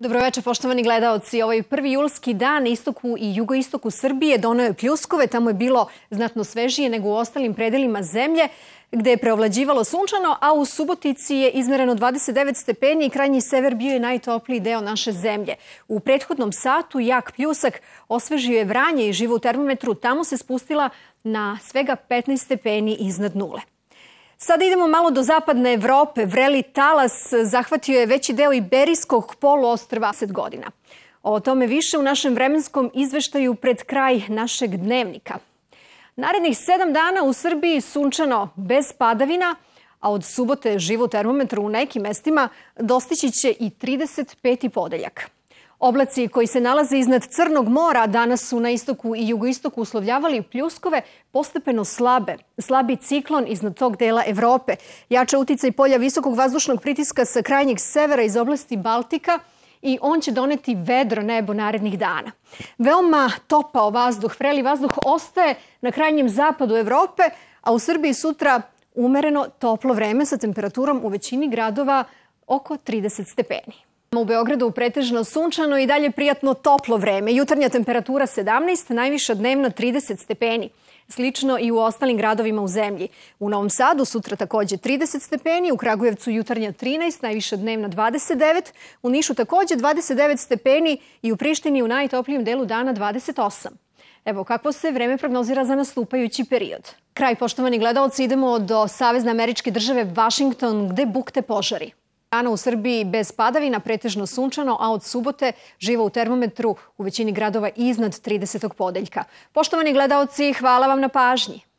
Dobroveče, poštovani gledalci. Ovaj prvi julski dan istoku i jugoistoku Srbije donao je pljuskove. Tamo je bilo znatno svežije nego u ostalim predelima zemlje gde je preovlađivalo sunčano, a u Subotici je izmereno 29 stepeni i krajnji sever bio je najtopliji deo naše zemlje. U prethodnom satu jak pljusak osvežio je Vranje i živo u termometru. Tamo se spustila na svega 15 stepeni iznad nule. Sada idemo malo do zapadne Evrope. Vreli talas zahvatio je veći deo Iberijskog poluostrva 10 godina. O tome više u našem vremenskom izveštaju pred kraj našeg dnevnika. Narednih sedam dana u Srbiji sunčano bez padavina, a od subote živo termometru u nekim mestima dostići će i 35. podeljak. Oblaci koji se nalaze iznad Crnog mora danas su na istoku i jugoistoku uslovljavali pljuskove postepeno slabe. Slabi ciklon iznad tog dela Evrope. Jača uticaj polja visokog vazdušnog pritiska sa krajnjeg severa iz oblasti Baltika i on će doneti vedro nebo narednih dana. Veoma topao vazduh, preli vazduh ostaje na krajnjem zapadu Evrope, a u Srbiji sutra umereno toplo vreme sa temperaturom u većini gradova oko 30 stepeni. U Beogradu pretežno sunčano i dalje prijatno toplo vreme. Jutarnja temperatura 17, najviša dnevna 30 stepeni. Slično i u ostalim gradovima u zemlji. U Novom Sadu sutra takođe 30 stepeni, u Kragujevcu jutarnja 13, najviša dnevna 29, u Nišu takođe 29 stepeni i u Prištini u najtoplijem delu dana 28. Evo kako se vreme prognozira za nastupajući period. Kraj, poštovani gledalci, idemo do Savezne američke države Washington gde bukte požari. Dana u Srbiji bez padavina, pretežno sunčano, a od subote živa u termometru u većini gradova iznad 30. podeljka. Poštovani gledalci, hvala vam na pažnji.